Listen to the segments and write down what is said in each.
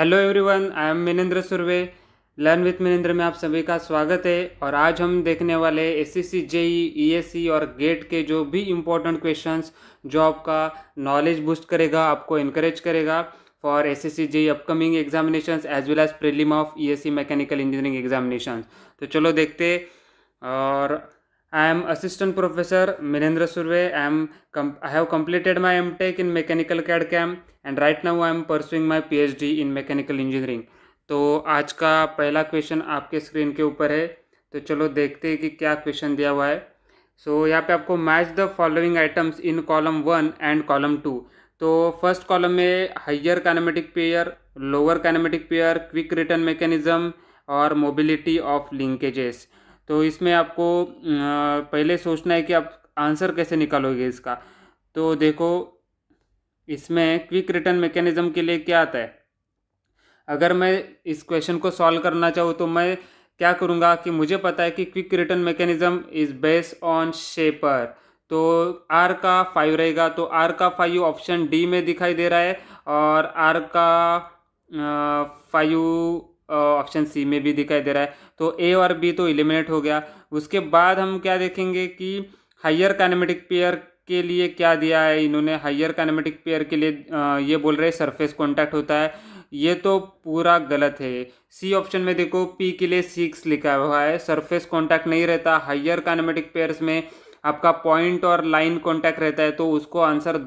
hello everyone I am Minendra Surve learn with Minendra में आप सभी का स्वागत है और आज हम देखने वाले S S C JE E S C और गेट के जो भी इम्पोर्टेंट क्वेश्चंस जो आपका नॉलेज बूस्ट करेगा आपको इनक्रेज करेगा for S S C JE upcoming examination as well as prelim of E S C mechanical engineering एग्जामिनेशन तो चलो देखते और I am assistant professor Minendra assistant I am I have completed my M tech in mechanical CAD CAM and right now I am pursuing my P H D in mechanical engineering तो आज का पहला question आपके screen के ऊपर है तो चलो देखते हैं कि क्या क्वेश्चन दिया हुआ है सो so, यहाँ पे आपको match the following items in column one and column two तो फर्स्ट कॉलम में higher kinematic pair lower kinematic pair quick return mechanism और मोबिलिटी ऑफ लिंकेजेस तो इसमें आपको पहले सोचना है कि आप आंसर कैसे निकालोगे इसका तो देखो इसमें क्विक रिटर्न मैकेनिज्म के लिए क्या आता है अगर मैं इस क्वेश्चन को सॉल्व करना चाहूँ तो मैं क्या करूँगा कि मुझे पता है कि quick return mechanism is based on shaper तो आर का फाइव रहेगा तो आर का फाइव ऑप्शन डी में दिखाई दे रहा है और आर का फाइव ऑप्शन सी में भी दिखाई दे रहा है तो ए और बी तो इलिमिनेट हो गया उसके बाद हम क्या देखेंगे कि हायर कैनमेटिक पेयर के लिए क्या दिया है इन्होंने हायर कैनमेटिक पेयर के लिए ये बोल रहे सरफेस कॉन्टैक्ट होता है ये तो पूरा गलत है सी ऑप्शन में देखो पी के लिए सिक्स लिखा हुआ है सरफेस कॉन्टैक्ट नहीं रहता हायर कैनमेटिक पेयर्स में आपका पॉइंट और लाइन कॉन्टैक्ट रहता है तो उसको आंसर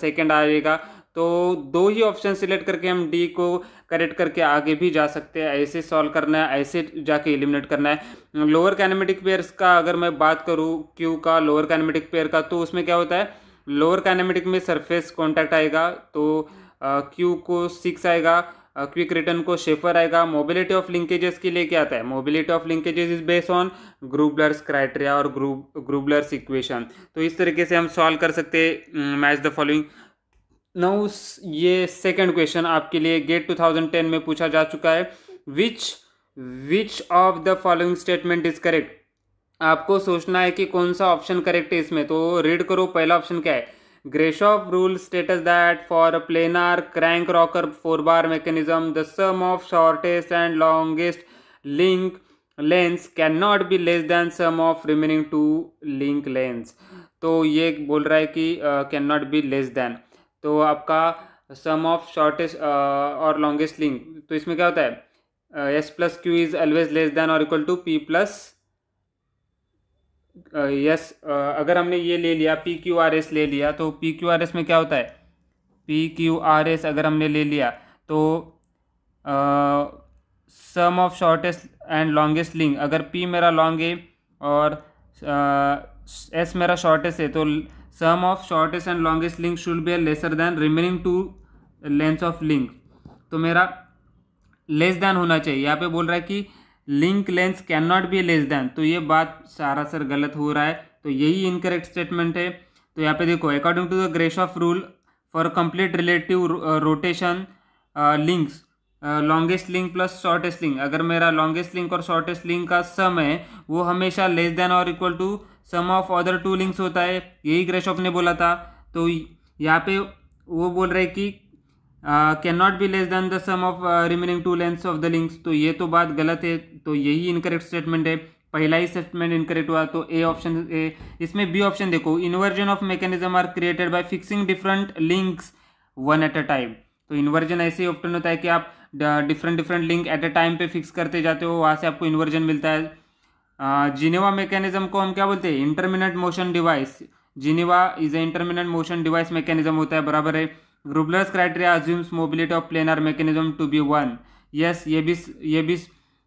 सेकेंड आएगा तो दो ही ऑप्शन सिलेक्ट करके हम डी को करेक्ट करके आगे भी जा सकते हैं ऐसे सॉल्व करना है ऐसे जाके एलिमिनेट करना है लोअर कैनेमेटिक पेयर्स का अगर मैं बात करूँ क्यू का लोअर कैनेमेटिक पेयर का तो उसमें क्या होता है लोअर कैनेमेटिक में सरफेस कॉन्टैक्ट आएगा तो क्यू को सिक्स आएगा क्विक रिटर्न को शेफर आएगा मोबिलिटी ऑफ लिंकेजेस के लिए क्या आता है mobility of linkages is based on Grubler's criteria और ग्रूब ग्रूबलर्स इक्वेशन तो इस तरीके से हम सॉल्व कर सकते हैं मैच द फॉलोइंग नाउ ये सेकंड क्वेश्चन आपके लिए गेट 2010 में पूछा जा चुका है which which of the following statement is correct आपको सोचना है कि कौन सा ऑप्शन करेक्ट है इसमें तो रीड करो पहला ऑप्शन क्या है Grashof rule states that for planar crank rocker four bar mechanism the sum of shortest and longest link lengths can not be less than sum of remaining two link lengths तो ये बोल रहा है कि can not be less than तो आपका sum of shortest और longest link तो इसमें क्या होता है S plus Q is always less than और equal to P plus yes अगर हमने ये ले लिया पी क्यू आर एस ले लिया तो पी क्यू आर एस में क्या होता है पी क्यू आर एस अगर हमने ले लिया तो sum of shortest and longest link अगर पी मेरा लॉन्ग है और एस uh, मेरा शॉर्टेस्ट है तो sum of shortest and longest link should be lesser than remaining two lengths of link तो मेरा लेस देन होना चाहिए यहाँ पे बोल रहा है कि link length can not be less than तो ये बात सारा सर गलत हो रहा है तो यही इनकरेक्ट स्टेटमेंट है तो यहाँ पे देखो according to the Grashof rule for complete relative rotation links longest link plus shortest link अगर मेरा लॉन्गेस्ट लिंक और शॉर्टेस्ट लिंक का सम है वो हमेशा लेस देन और equal to sum of other two links होता है यही ग्रेशॉप ने बोला था तो यहाँ पे वो बोल रहे कि can not be less than the sum of remaining two lengths of the links तो ये तो बात गलत है तो यही इनकरेक्ट स्टेटमेंट है पहला ही स्टेटमेंट इनकरेक्ट हुआ तो ए ऑप्शन ए इसमें बी ऑप्शन देखो inversion of mechanism are created by fixing different links one at a time तो इन्वर्जन ऐसे ही ऑप्शन होता है कि आप different different link at a time पे फिक्स करते जाते हो वहाँ से आपको इन्वर्जन मिलता है जिनेवा मैकेनिज्म को हम क्या बोलते हैं intermittent motion device Geneva is a intermittent motion device mechanism होता है बराबर है Grubler's criteria assumes mobility of planar mechanism to be one yes ये भी ये भी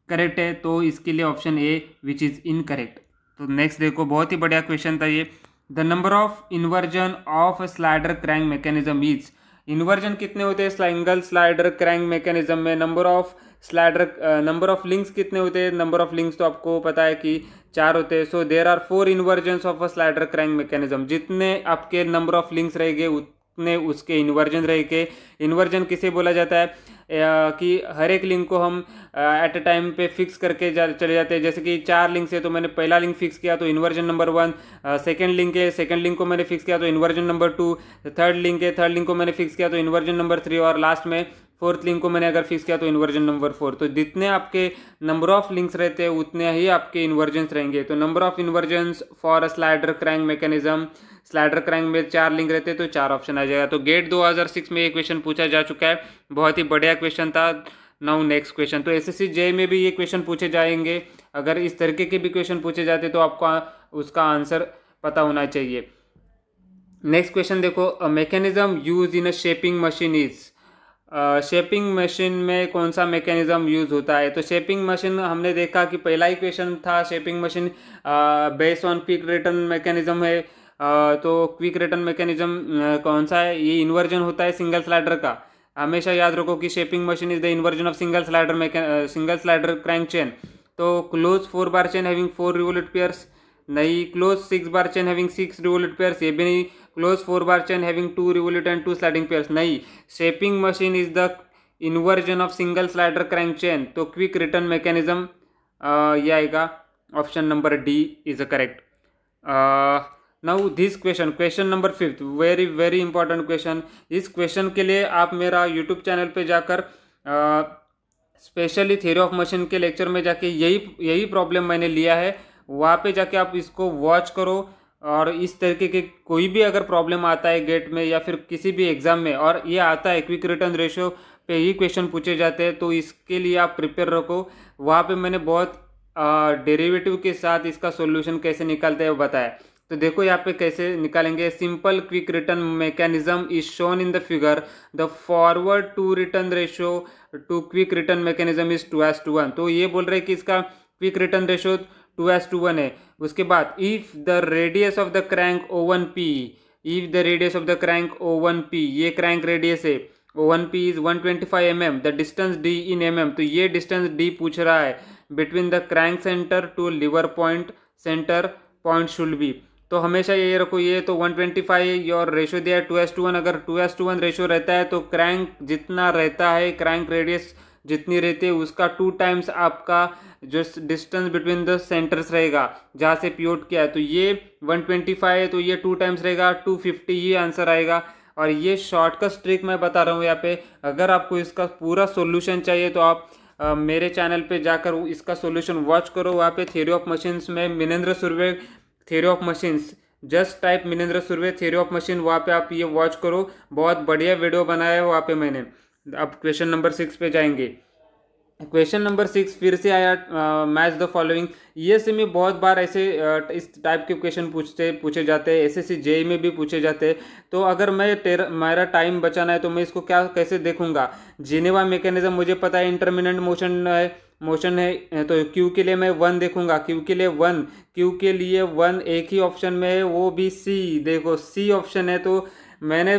करेक्ट है तो इसके लिए option A which is incorrect तो नेक्स्ट देखो बहुत ही बढ़िया क्वेश्चन था ये the number of inversion of slider crank mechanism is inversion कितने होते हैं स्लाइंगल स्लाइडर क्रैंक मैकेनिज्म में number of slider number of links कितने होते हैं नंबर ऑफ लिंक्स तो आपको पता है कि चार होते हैं so there are four inversions of a slider crank mechanism जितने आपके नंबर ऑफ लिंक्स रहेंगे ने उसके इन्वर्जन रह के इन्वर्जन किसे बोला जाता है कि हर एक लिंक को हम एट अ टाइम पे फिक्स करके जा, चले जाते हैं जैसे कि चार लिंक से तो मैंने पहला लिंक फिक्स किया तो inversion number one second link है सेकंड लिंक को मैंने फिक्स किया तो inversion number two third link है थर्ड लिंक को मैंने फिक्स किया तो इन्वर्जन नंबर थ्री और लास्ट में फोर्थ लिंक को मैंने अगर फिक्स किया तो इन्वर्जन नंबर फोर तो जितने आपके नंबर ऑफ लिंक्स रहते हैं उतने ही आपके इन्वर्जन्स रहेंगे तो number of inversions for a slider crank mechanism slider crank में चार लिंक रहते तो चार ऑप्शन आ जाएगा तो गेट 2006 में ये क्वेश्चन पूछा जा चुका है बहुत ही बढ़िया क्वेश्चन था नाउ नेक्स्ट क्वेश्चन तो एस एस में भी ये क्वेश्चन पूछे जाएंगे अगर इस तरीके के भी क्वेश्चन पूछे जाते तो आपको उसका आंसर पता होना चाहिए नेक्स्ट क्वेश्चन देखो mechanism use in a shaping machine is shaping machine में कौन सा मैकेनिज्म यूज़ होता है तो शेपिंग मशीन हमने देखा कि पहला ही क्वेश्चन था shaping machine base on pick return mechanism है तो क्विक रिटर्न मैकेनिज्म कौन सा है ये इन्वर्जन होता है सिंगल स्लाइडर का हमेशा याद रखो कि shaping machine is the inversion of single slider mech single slider crank chain तो close four bar chain having four revolute pairs नहीं close six bar chain having six revolute pairs ये भी नहीं close four bar chain having two revolute and two sliding pairs नहीं shaping machine is the inversion of single slider crank chain तो quick return mechanism ये आएगा option number D is a correct now this question question number fifth very very important question इस क्वेश्चन के लिए आप मेरा यूट्यूब चैनल पे जाकर स्पेशली थ्योरी ऑफ मशीन के लेक्चर में जाके यही यही प्रॉब्लम मैंने लिया है वहाँ पे जाके आप इसको वॉच करो और इस तरीके के कोई भी अगर प्रॉब्लम आता है गेट में या फिर किसी भी एग्ज़ाम में और ये आता है क्विक रिटर्न रेशियो पे ही क्वेश्चन पूछे जाते हैं तो इसके लिए आप प्रिपेयर रखो वहाँ पे मैंने बहुत डेरिवेटिव के साथ इसका सॉल्यूशन कैसे निकालते हैं बताया तो देखो यहाँ पे कैसे निकालेंगे simple quick return mechanism is shown in the figure the forward to return ratio to quick return mechanism is two as to one तो ये बोल रहे हैं कि इसका quick return ratio two as to one है उसके बाद if the radius of the crank O one P if the radius of the crank O one P ये क्रैंक रेडियस है O one P is one twenty five M M the distance D in M M तो ये distance D पूछ रहा है between the crank centre to lever point centre point should be तो हमेशा ये रखो ये तो 125 ट्वेंटी फाइव और रेशो दिया है टू एस टू वन अगर two as to one ratio रहता है तो क्रैंक जितना रहता है क्रैंक रेडियस जितनी रहती है उसका टू टाइम्स आपका जो डिस्टेंस बिटवीन द सेंटर्स रहेगा जहाँ से पियोट किया है तो ये 125 है तो ये टू टाइम्स रहेगा 250 ये आंसर आएगा और ये शॉर्टकट ट्रिक मैं बता रहा हूँ यहाँ पे अगर आपको इसका पूरा सोल्यूशन चाहिए तो आप Uh, मेरे चैनल पे जाकर इसका सॉल्यूशन वॉच करो वहाँ पे थ्योरी ऑफ मशीन्स में Minendra Surve theory of machines just type Minendra Surve theory of machine वहाँ पे आप ये वॉच करो बहुत बढ़िया वीडियो बनाया है वहाँ पे मैंने अब क्वेश्चन नंबर सिक्स पे जाएंगे क्वेश्चन नंबर सिक्स फिर से आया मैच द फॉलोइंग ये से में बहुत बार ऐसे uh, इस टाइप के क्वेश्चन पूछते पूछे जाते हैं एस एस जेई में भी पूछे जाते हैं तो अगर मैं मेरा टाइम बचाना है तो मैं इसको क्या कैसे देखूंगा जिनेवा मैकेनिज्म मुझे पता है इंटरमिनेंट मोशन है मोशन है तो क्यू के लिए मैं वन देखूंगा क्यू के लिए वन क्यू के लिए वन एक ही ऑप्शन में है वो भी सी देखो सी ऑप्शन है तो मैंने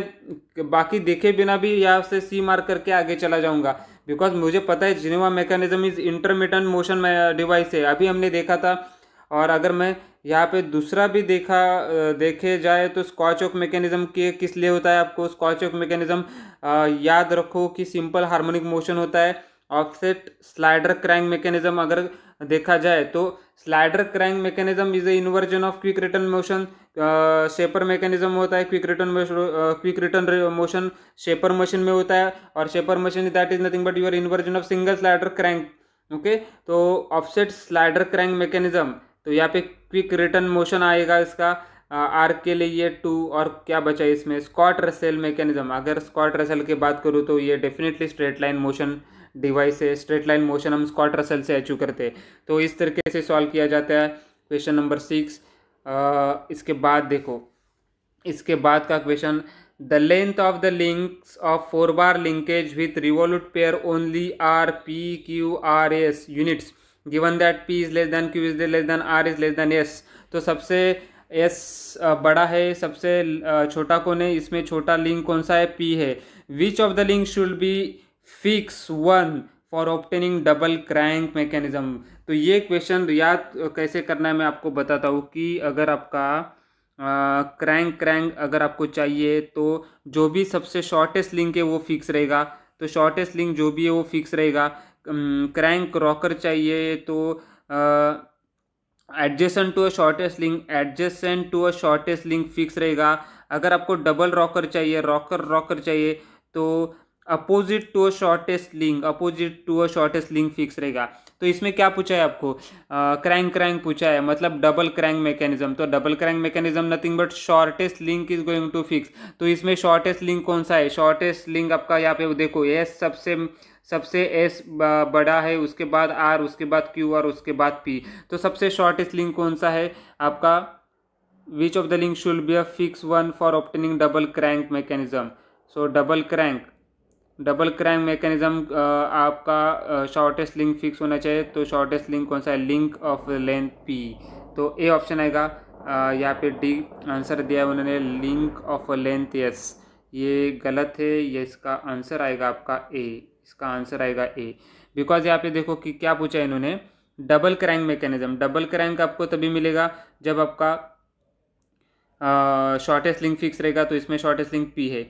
बाकी देखे बिना भी यहाँ से सी मार करके आगे चला जाऊंगा बिकॉज मुझे पता है Geneva mechanism is intermediate motion device है अभी हमने देखा था और अगर मैं यहाँ पे दूसरा भी देखा देखे जाए तो स्कॉच ऑफ मैकेनिज्म के किस लिए होता है आपको स्कॉच ऑफ मैकेनिज्म याद रखो कि सिंपल हार्मोनिक मोशन होता है ऑफसेट स्लाइडर क्रैंक मैकेनिज्म अगर देखा जाए तो slider crank mechanism is a inversion of quick return motion shaper mechanism होता है quick return quick return motion shaper machine में होता है और shaper machine that is nothing but your inversion of single slider crank okay तो offset slider crank mechanism तो यहाँ पे क्विक रिटर्न मोशन आएगा इसका आर के लिए ये टू और क्या बचा इसमें स्कॉट रसेल मैकेनिज्म अगर स्कॉट रसेल की बात करूँ तो ये definitely straight line motion device है स्ट्रेट लाइन मोशन हम स्कॉट रसल से अचीव करते हैं तो इस तरीके से सॉल्व किया जाता है क्वेश्चन नंबर सिक्स इसके बाद देखो इसके बाद का question the length of the links of four bar linkage with revolute pair only are P Q R S units given that P is less than Q is less than R is less than S तो सबसे S बड़ा है सबसे छोटा कौन है इसमें छोटा लिंक कौन सा है पी है which of the link should be fix one for obtaining double crank mechanism तो ये क्वेश्चन याद कैसे करना है मैं आपको बताता हूँ कि अगर आपका क्रैंक क्रैंक अगर आपको चाहिए तो जो भी सबसे शॉर्टेस्ट लिंक है वो फिक्स रहेगा तो शॉर्टेस्ट लिंक जो भी है वो फिक्स रहेगा क्रैंक रॉकर चाहिए तो adjacent to a shortest link adjacent to a shortest link fix रहेगा अगर आपको डबल रॉकर चाहिए रॉकर रॉकर चाहिए तो opposite to a shortest link opposite to a shortest link fix रहेगा तो इसमें क्या पूछा है आपको क्रैंक क्रैंक पूछा है मतलब डबल क्रैंक मैकेनिज्म तो double crank mechanism nothing but shortest link is going to fix तो इसमें शॉर्टेस्ट लिंक कौन सा है शॉर्टेस्ट लिंक आपका यहाँ पे देखो एस सबसे सबसे एस बड़ा है उसके बाद आर उसके बाद क्यू और उसके बाद पी तो सबसे शॉर्टेस्ट लिंक कौन सा है आपका which of the link should be a fix one for obtaining double crank mechanism so double crank double crank mechanism आपका शॉर्टेस्ट लिंक फिक्स होना चाहिए तो शॉर्टेस्ट लिंक कौन सा है लिंक ऑफ लेंथ पी तो ए ऑप्शन आएगा यहाँ पे डी आंसर दिया है उन्होंने लिंक ऑफ लेंथ यस ये गलत है ये इसका आंसर आएगा आपका ए इसका आंसर आएगा ए बिकॉज यहाँ पे देखो कि क्या पूछा है इन्होंने double crank mechanism double crank आपको तभी मिलेगा जब आपका शॉर्टेस्ट लिंक फिक्स रहेगा तो इसमें शॉर्टेस्ट लिंक पी है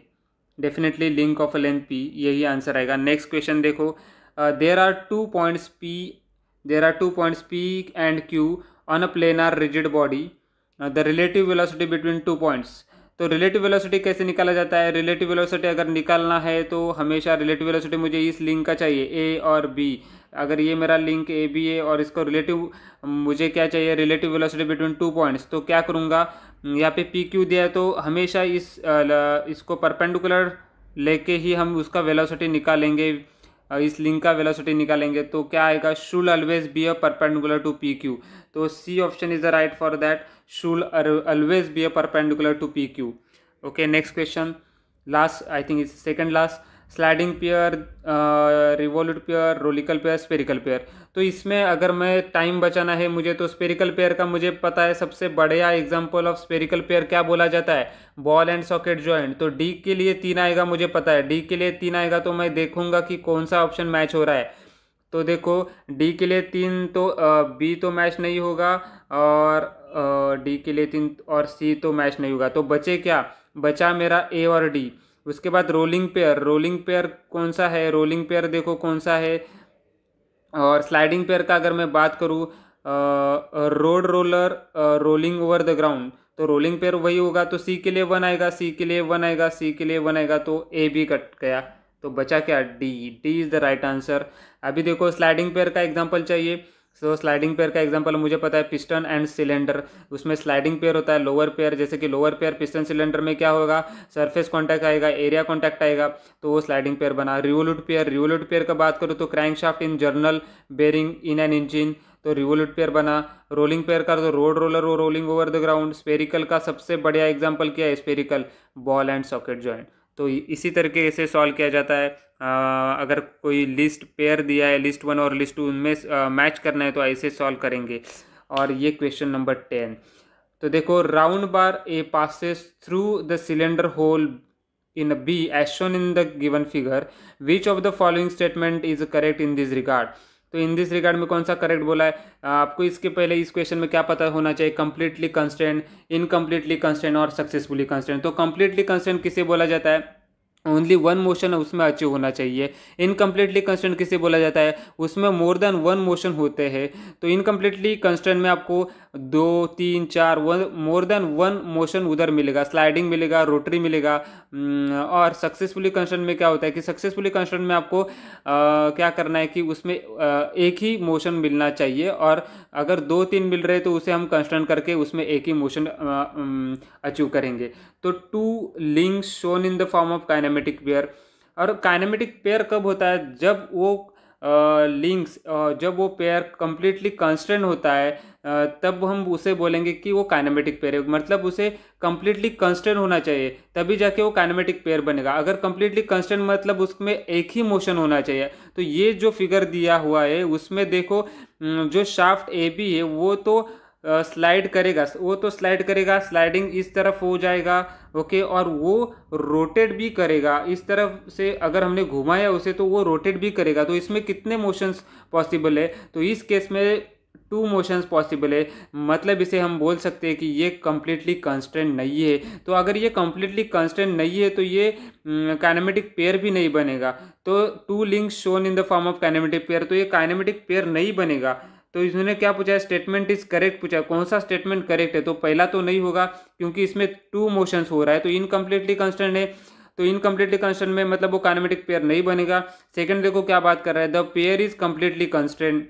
definitely link of length P यही आंसर आएगा नेक्स्ट क्वेश्चन देखो there are two points P there are two points P and Q on a plane or rigid body the relative velocity between two points तो relative velocity कैसे निकाला जाता है relative velocity अगर निकालना है तो हमेशा रिलेटिव वेलोसिटी मुझे इस लिंक का चाहिए ए और बी अगर ये मेरा लिंक ए बी है और इसको रिलेटिव मुझे क्या चाहिए relative velocity between two points तो क्या करूँगा यहाँ पे पी क्यू दिया है तो हमेशा इस इसको परपेंडिकुलर लेके ही हम उसका वेलोसिटी निकालेंगे इस लिंक का वेलोसिटी निकालेंगे तो क्या आएगा shall always be a perpendicular to P Q तो C option is the right for that shall always be a perpendicular to P Q okay next question last I think is second last sliding pair revolute pair रोलिकल pair spherical pair तो इसमें अगर मैं time बचाना है मुझे तो spherical pair का मुझे पता है सबसे बढ़िया एग्जांपल ऑफ स्पेरिकल पेयर क्या बोला जाता है बॉल एंड सॉकेट जॉइंट तो डी के लिए तीन आएगा मुझे पता है डी के लिए तीन आएगा तो मैं देखूंगा कि कौन सा ऑप्शन मैच हो रहा है तो देखो डी के लिए तीन तो बी uh, तो मैच नहीं होगा और डी uh, के लिए तीन और सी तो मैच नहीं होगा तो बचे क्या बचा मेरा ए और डी उसके बाद रोलिंग पेयर रोलिंग पेयर कौन सा है रोलिंग पेयर देखो कौन सा है और स्लाइडिंग पेयर का अगर मैं बात करूँ road roller rolling over the ground तो रोलिंग पेयर वही होगा तो सी के लिए वन आएगा सी के लिए वन आएगा सी के लिए वन आएगा तो ए भी कट गया तो बचा क्या D D is the right answer अभी देखो स्लाइडिंग पेयर का एग्जाम्पल चाहिए सो स्लाइडिंग पेयर का एग्जांपल मुझे पता है पिस्टन एंड सिलेंडर उसमें स्लाइडिंग पेयर होता है लोअर पेयर जैसे कि लोअर पेयर पिस्टन सिलेंडर में क्या होगा सरफेस कॉन्टैक्ट आएगा एरिया कॉन्टैक्ट आएगा तो वो स्लाइडिंग पेयर बना रिवोलूट पेयर रिवोलूट पेयर का बात करूँ तो crankshaft in journal bearing in and engine तो रिवोल्यूट पेयर बना रोलिंग पेयर का तो रोड रोलर और rolling over the ground spherical का सबसे बढ़िया एग्जाम्पल क्या है spherical ball and socket joint तो इसी तरीके से सॉल्व किया जाता है आ, अगर कोई लिस्ट पेयर दिया है लिस्ट वन और लिस्ट टू उनमें मैच करना है तो ऐसे सॉल्व करेंगे और ये क्वेश्चन नंबर टेन तो देखो round bar A passes through the cylinder hole in B as shown in the the figure which of the following statement is correct in this regard तो इन दिस रिगार्ड में कौन सा correct बोला है आपको इसके पहले इस क्वेश्चन में क्या पता होना चाहिए कम्प्लीटली कंस्टेंट इनकम्प्लीटली कंस्टेंट और सक्सेसफुली कंस्टेंट तो कंप्लीटली कंस्टेंट किसे बोला जाता है ओनली वन मोशन उसमें अचीव होना चाहिए इनकम्प्लीटली कंस्टेंट किसे बोला जाता है उसमें मोर देन वन मोशन होते हैं तो इनकम्प्लीटली कंस्टेंट में आपको दो तीन चार one more than one motion उधर मिलेगा स्लाइडिंग मिलेगा रोटरी मिलेगा हम्म, और सक्सेसफुली कंस्ट्रक्ट में क्या होता है कि सक्सेसफुली कंस्ट्रक्ट में आपको आ, क्या करना है कि उसमें आ, एक ही मोशन मिलना चाहिए और अगर दो तीन मिल रहे तो उसे हम कंस्ट्रक्ट करके उसमें एक ही मोशन अचीव करेंगे तो two links shown in the form of kinematic pair और काइनेमेटिक पेयर कब होता है जब वो लिंक्स जब वो पेयर कम्प्लीटली कंस्टेंट होता है तब हम उसे बोलेंगे कि वो काइनेमेटिक पेयर है मतलब उसे कम्प्लीटली कंस्टेंट होना चाहिए तभी जाके वो काइनेमेटिक पेयर बनेगा अगर कम्प्लीटली कंस्टेंट मतलब उसमें एक ही मोशन होना चाहिए तो ये जो फिगर दिया हुआ है उसमें देखो जो शाफ्ट ए बी है वो तो स्लाइड करेगा वो तो स्लाइड करेगा स्लाइडिंग इस तरफ हो जाएगा ओके और वो रोटेट भी करेगा इस तरफ से अगर हमने घुमाया उसे तो वो रोटेट भी करेगा तो इसमें कितने मोशंस पॉसिबल है तो इस केस में टू मोशंस पॉसिबल है मतलब इसे हम बोल सकते हैं कि ये कम्प्लीटली कंस्टेंट नहीं है तो अगर ये कम्प्लीटली कंस्टेंट नहीं है तो ये काइनेमेटिक हम्म, पेयर भी नहीं बनेगा तो two links shown in the form of kinematic pair तो ये काइनेमेटिक पेयर नहीं बनेगा तो इन्होंने क्या पूछा स्टेटमेंट इज करेक्ट पूछा कौन सा स्टेटमेंट करेक्ट है तो पहला तो नहीं होगा क्योंकि इसमें टू मोशंस हो रहा है तो इनकम्प्लीटली कंस्टेंट है तो इनकम्प्लीटली कंस्टेंट में मतलब वो कानमेटिक पेयर नहीं बनेगा सेकंड देखो क्या बात कर रहा है the pair is completely constant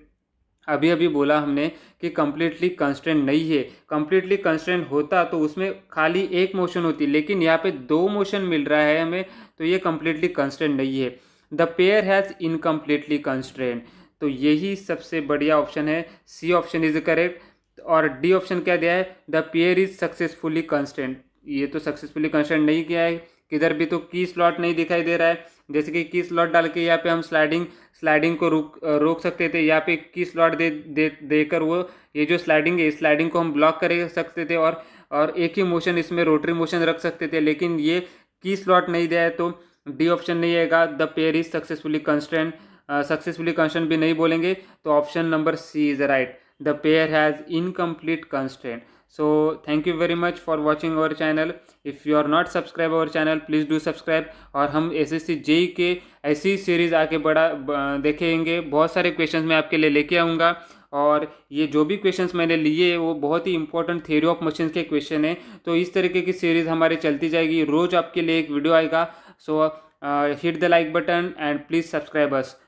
अभी अभी बोला हमने कि कम्प्लीटली कंस्टेंट नहीं है कम्प्लीटली कंस्टेंट होता तो उसमें खाली एक मोशन होती लेकिन यहाँ पे दो मोशन मिल रहा है हमें तो ये कम्प्लीटली कंस्टेंट नहीं है the pair has incompletely constant तो यही सबसे बढ़िया ऑप्शन है सी ऑप्शन इज करेक्ट और डी ऑप्शन क्या दिया है the pair is successfully constant ये तो सक्सेसफुली कंस्टेंट नहीं किया है किधर भी तो की स्लॉट नहीं दिखाई दे रहा है जैसे कि की स्लॉट डाल के यहाँ पे हम स्लाइडिंग स्लाइडिंग को रोक रोक सकते थे यहाँ पे की स्लॉट दे दे देकर वो ये जो स्लाइडिंग है स्लाइडिंग को हम ब्लॉक कर सकते थे और और एक ही मोशन इसमें रोटरी मोशन रख सकते थे लेकिन ये की स्लॉट नहीं दिया है तो डी ऑप्शन नहीं आएगा the pair is successfully constant successfully constant भी नहीं बोलेंगे तो option number C is right the pair has incomplete constant so thank you very much for watching our channel if you are not subscribe our channel please do subscribe और हम S S C JEE के ऐसी series आके बड़ा देखेंगे बहुत सारे question मैं आपके लिए लेके आऊँगा और ये जो भी क्वेश्चंस मैंने लिए वो बहुत ही इंपॉर्टेंट थ्योरी ऑफ मशीन्स के क्वेश्चन हैं तो इस तरीके की सीरीज़ हमारी चलती जाएगी रोज़ आपके लिए एक वीडियो आएगा so hit the like button and please subscribe us